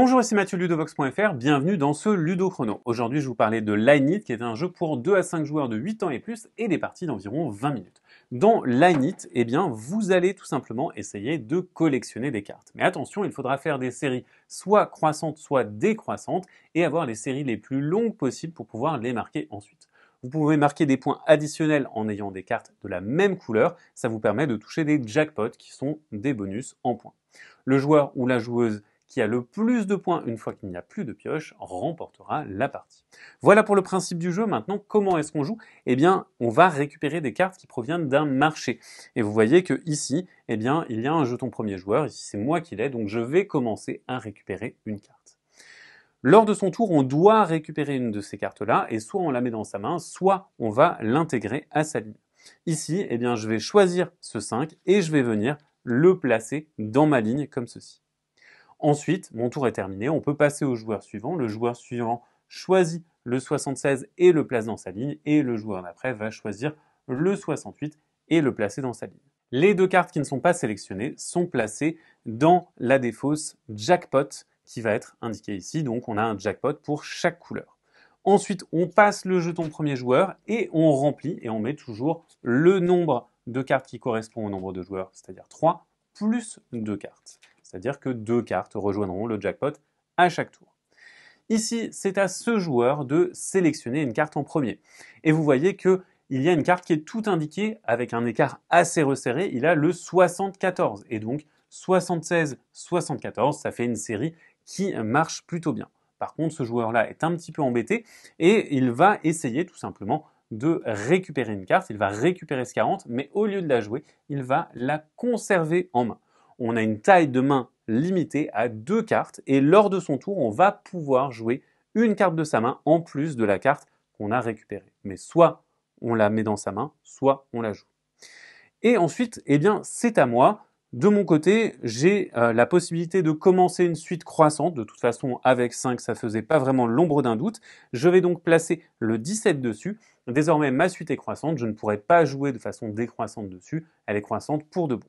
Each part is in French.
Bonjour, ici Mathieu Ludovox.fr, bienvenue dans ce Ludo Chrono. Aujourd'hui, je vous parlais de Line It, qui est un jeu pour 2 à 5 joueurs de 8 ans et plus et des parties d'environ 20 minutes. Dans Line It, eh bien, vous allez tout simplement essayer de collectionner des cartes. Mais attention, il faudra faire des séries soit croissantes, soit décroissantes et avoir les séries les plus longues possibles pour pouvoir les marquer ensuite. Vous pouvez marquer des points additionnels en ayant des cartes de la même couleur, ça vous permet de toucher des jackpots qui sont des bonus en points. Le joueur ou la joueuse qui a le plus de points une fois qu'il n'y a plus de pioche remportera la partie. Voilà pour le principe du jeu. Maintenant, comment est-ce qu'on joue Eh bien, on va récupérer des cartes qui proviennent d'un marché. Et vous voyez que ici, eh bien, il y a un jeton premier joueur. Ici, c'est moi qui l'ai, donc je vais commencer à récupérer une carte. Lors de son tour, on doit récupérer une de ces cartes-là, et soit on la met dans sa main, soit on va l'intégrer à sa ligne. Ici, eh bien, je vais choisir ce 5 et je vais venir le placer dans ma ligne comme ceci. Ensuite, mon tour est terminé, on peut passer au joueur suivant. Le joueur suivant choisit le 76 et le place dans sa ligne, et le joueur d'après va choisir le 68 et le placer dans sa ligne. Les deux cartes qui ne sont pas sélectionnées sont placées dans la défausse jackpot qui va être indiquée ici. Donc on a un jackpot pour chaque couleur. Ensuite, on passe le jeton premier joueur et on remplit et on met toujours le nombre de cartes qui correspond au nombre de joueurs, c'est-à-dire 3, plus deux cartes. C'est-à-dire que deux cartes rejoindront le jackpot à chaque tour. Ici, c'est à ce joueur de sélectionner une carte en premier. Et vous voyez que il y a une carte qui est tout indiquée avec un écart assez resserré. Il a le 74 et donc 76-74, ça fait une série qui marche plutôt bien. Par contre, ce joueur-là est un petit peu embêté et il va essayer tout simplement de récupérer une carte, il va récupérer ce 40, mais au lieu de la jouer, il va la conserver en main. On a une taille de main limitée à deux cartes et lors de son tour, on va pouvoir jouer une carte de sa main en plus de la carte qu'on a récupérée. Mais soit on la met dans sa main, soit on la joue. Et ensuite, eh bien, c'est à moi de mon côté, j'ai euh, la possibilité de commencer une suite croissante. De toute façon, avec 5, ça faisait pas vraiment l'ombre d'un doute. Je vais donc placer le 17 dessus. Désormais, ma suite est croissante. Je ne pourrai pas jouer de façon décroissante dessus. Elle est croissante pour de bon.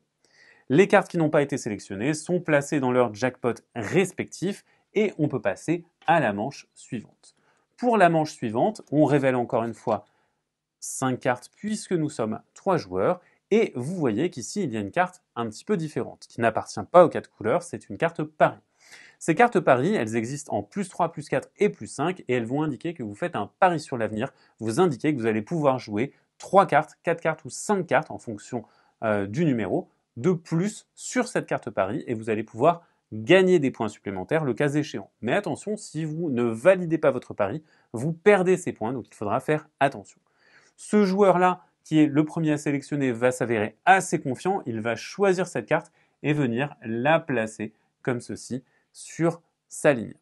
Les cartes qui n'ont pas été sélectionnées sont placées dans leur jackpot respectif et on peut passer à la manche suivante. Pour la manche suivante, on révèle encore une fois 5 cartes puisque nous sommes 3 joueurs et vous voyez qu'ici, il y a une carte un petit peu différente, qui n'appartient pas aux quatre couleurs, c'est une carte pari. Ces cartes pari, elles existent en plus 3, plus 4 et plus 5, et elles vont indiquer que vous faites un pari sur l'avenir, vous indiquez que vous allez pouvoir jouer 3 cartes, 4 cartes ou 5 cartes en fonction euh, du numéro de plus sur cette carte pari, et vous allez pouvoir gagner des points supplémentaires le cas échéant. Mais attention, si vous ne validez pas votre pari, vous perdez ces points, donc il faudra faire attention. Ce joueur-là, qui est le premier à sélectionner, va s'avérer assez confiant. Il va choisir cette carte et venir la placer comme ceci sur sa ligne.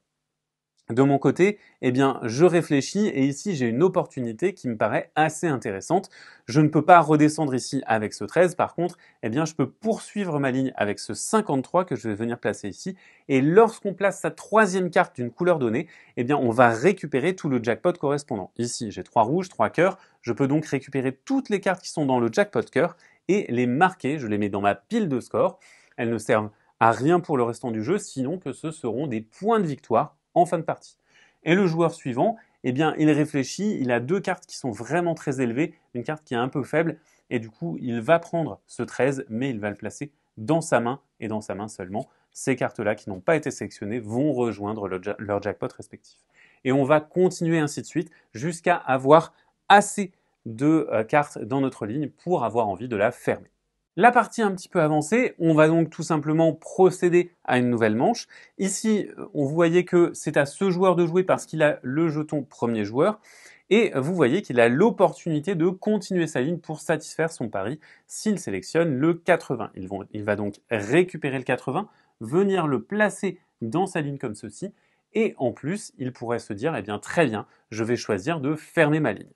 De mon côté, eh bien, je réfléchis et ici j'ai une opportunité qui me paraît assez intéressante. Je ne peux pas redescendre ici avec ce 13, par contre, eh bien, je peux poursuivre ma ligne avec ce 53 que je vais venir placer ici. Et lorsqu'on place sa troisième carte d'une couleur donnée, eh bien, on va récupérer tout le jackpot correspondant. Ici, j'ai trois rouges, trois cœurs. Je peux donc récupérer toutes les cartes qui sont dans le jackpot cœur et les marquer. Je les mets dans ma pile de score. Elles ne servent à rien pour le restant du jeu, sinon que ce seront des points de victoire en fin de partie. Et le joueur suivant, eh bien, il réfléchit, il a deux cartes qui sont vraiment très élevées, une carte qui est un peu faible, et du coup, il va prendre ce 13, mais il va le placer dans sa main, et dans sa main seulement. Ces cartes-là qui n'ont pas été sélectionnées vont rejoindre leur jackpot respectif. Et on va continuer ainsi de suite jusqu'à avoir assez de euh, cartes dans notre ligne pour avoir envie de la fermer. La partie un petit peu avancée, on va donc tout simplement procéder à une nouvelle manche. Ici, on voyez que c'est à ce joueur de jouer parce qu'il a le jeton premier joueur. Et vous voyez qu'il a l'opportunité de continuer sa ligne pour satisfaire son pari s'il sélectionne le 80. Il, il va donc récupérer le 80, venir le placer dans sa ligne comme ceci. Et en plus, il pourrait se dire, eh bien très bien, je vais choisir de fermer ma ligne.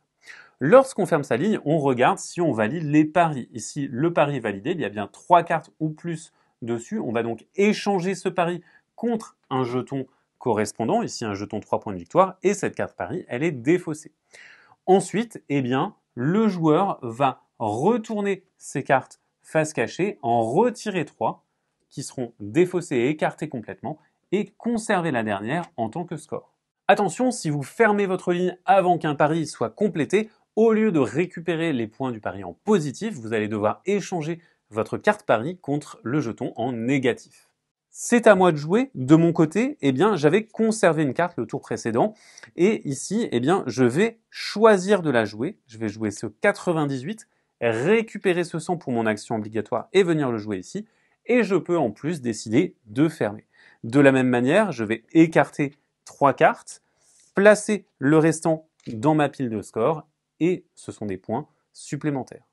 Lorsqu'on ferme sa ligne, on regarde si on valide les paris. Ici, le pari est validé, il y a bien trois cartes ou plus dessus. On va donc échanger ce pari contre un jeton correspondant, ici un jeton 3 points de victoire, et cette carte pari, elle est défaussée. Ensuite, eh bien, le joueur va retourner ses cartes face cachée, en retirer 3, qui seront défaussées et écartées complètement, et conserver la dernière en tant que score. Attention, si vous fermez votre ligne avant qu'un pari soit complété, au lieu de récupérer les points du pari en positif, vous allez devoir échanger votre carte pari contre le jeton en négatif. C'est à moi de jouer. De mon côté, eh bien, j'avais conservé une carte le tour précédent. Et ici, eh bien, je vais choisir de la jouer. Je vais jouer ce 98, récupérer ce 100 pour mon action obligatoire et venir le jouer ici. Et je peux en plus décider de fermer. De la même manière, je vais écarter trois cartes, placer le restant dans ma pile de score et ce sont des points supplémentaires.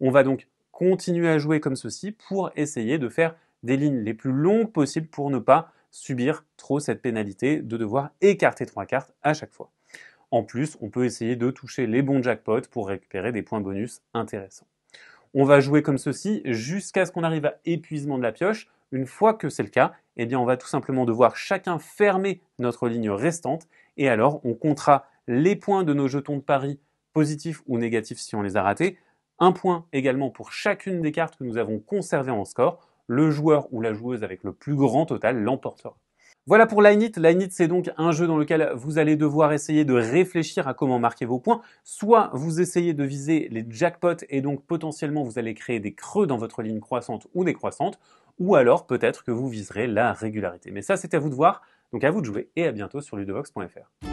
On va donc continuer à jouer comme ceci pour essayer de faire des lignes les plus longues possibles pour ne pas subir trop cette pénalité de devoir écarter trois cartes à chaque fois. En plus, on peut essayer de toucher les bons jackpots pour récupérer des points bonus intéressants. On va jouer comme ceci jusqu'à ce qu'on arrive à épuisement de la pioche. Une fois que c'est le cas, eh bien on va tout simplement devoir chacun fermer notre ligne restante et alors on comptera les points de nos jetons de paris positifs ou négatif si on les a ratés. Un point également pour chacune des cartes que nous avons conservées en score. Le joueur ou la joueuse avec le plus grand total l'emportera. Voilà pour Line It. Line It, c'est donc un jeu dans lequel vous allez devoir essayer de réfléchir à comment marquer vos points. Soit vous essayez de viser les jackpots et donc potentiellement vous allez créer des creux dans votre ligne croissante ou décroissante. Ou alors peut-être que vous viserez la régularité. Mais ça, c'est à vous de voir. Donc à vous de jouer et à bientôt sur ludovox.fr.